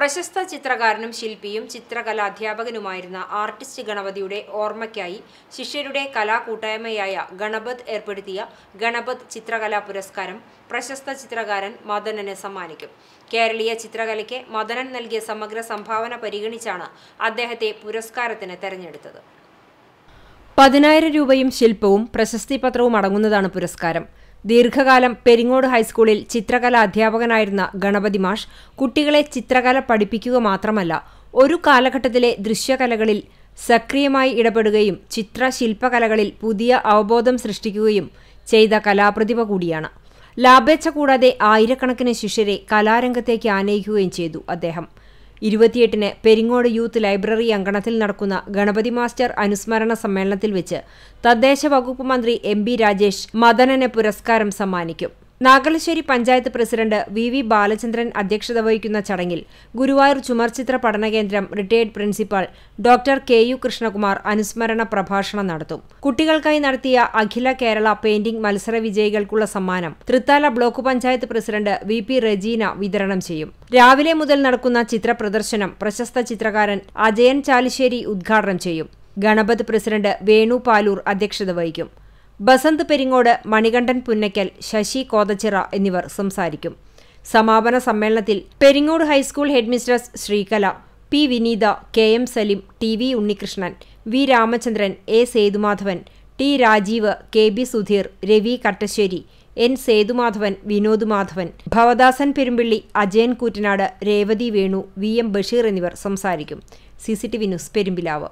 പ്രശസ്ത ചിത്രകാരനും ശില്പിയും ചിത്രകലാധ്യാപകനുമായിരുന്ന ആർട്ടിസ്റ്റ് ഗണപതിയുടെ ഓർമ്മയ്ക്കായി ശിഷ്യരുടെ കലാകൂട്ടായ്മയായ ഗണപത് ഏർപ്പെടുത്തിയ ഗണപത് ചിത്രകലാ പുരസ്കാരം പ്രശസ്ത ചിത്രകാരൻ മദനന് സമ്മാനിക്കും കേരളീയ ചിത്രകലയ്ക്ക് മദനൻ നൽകിയ സമഗ്ര സംഭാവന പരിഗണിച്ചാണ് അദ്ദേഹത്തെ പുരസ്കാരത്തിന് തെരഞ്ഞെടുത്തത് പതിനായിരം രൂപയും ശില്പവും പ്രശസ്തി പത്രവും അടങ്ങുന്നതാണ് പുരസ്കാരം ദീർഘകാലം പെരിങ്ങോട് ഹൈസ്കൂളിൽ ചിത്രകല അധ്യാപകനായിരുന്ന ഗണപതി മാഷ് കുട്ടികളെ ചിത്രകല പഠിപ്പിക്കുക മാത്രമല്ല ഒരു കാലഘട്ടത്തിലെ ദൃശ്യകലകളിൽ സക്രിയമായി ഇടപെടുകയും ചിത്രശില്പകലകളിൽ പുതിയ അവബോധം സൃഷ്ടിക്കുകയും ചെയ്ത കലാപ്രതിഭ കൂടിയാണ് ലാഭേച്ഛ കൂടാതെ ആയിരക്കണക്കിന് ശിഷ്യരെ കലാരംഗത്തേക്ക് ആനയിക്കുകയും ചെയ്തു അദ്ദേഹം ഇരുപത്തിയെട്ടിന് പെരിങ്ങോട് യൂത്ത് ലൈബ്രറി അങ്കണത്തിൽ നടക്കുന്ന ഗണപതി മാസ്റ്റർ അനുസ്മരണ സമ്മേളനത്തിൽ വെച്ച് തദ്ദേശ വകുപ്പ് മന്ത്രി എം രാജേഷ് മദനന് പുരസ്കാരം സമ്മാനിക്കും Nagalassery panchayat president V V Balachandran അധ്യക്ഷത വഹിക്കുന്ന ചടങ്ങിൽ ഗുരുവായൂർ ചുമർചിത്ര പഠന കേന്ദ്രം retired principal doctor K U Krishnakumar അനുസ്മരണ പ്രഭാഷണം നടത്തും കുട്ടികൾക്കായി നടത്തിയ അഖില കേരള പെയിന്റിംഗ് മത്സര വിജയികൾക്കുള്ള സമ്മാനം Thrithala block panchayat president V P Rejeena വിതരണം ചെയ്യും രാവിലെ മുതൽ നടക്കുന്ന ചിത്ര പ്രദർശനം പ്രശസ്ത ചിത്രകാരൻ അജയൻ ചാലിശ്ശേരി ഉദ്ഘാടനം ചെയ്യും ഗണപത് പ്രസിഡന്റ് വേണു പാലൂർ അധ്യക്ഷത വഹിക്കും ബസന്ത് പെരിങ്ങോട് മണികണ്ഠൻ പുന്നയ്ക്കൽ ശശി കോതച്ചിറ എന്നിവർ സംസാരിക്കും സമാപന സമ്മേളനത്തിൽ Peringode high school headmistress Sreekala P Vineetha K M Saleem T V Unnikrishnan V Ramachandran A Sethumadhavan T Rajeev K B Sudheer Ravi Kattassery N Sethumadhavan Vinod Madhavan Bhavadasan Perumpilly Ajayan Koottanad Revathi Venu V M Basheer എന്നിവർ സംസാരിക്കും C C T V news Perumpilavu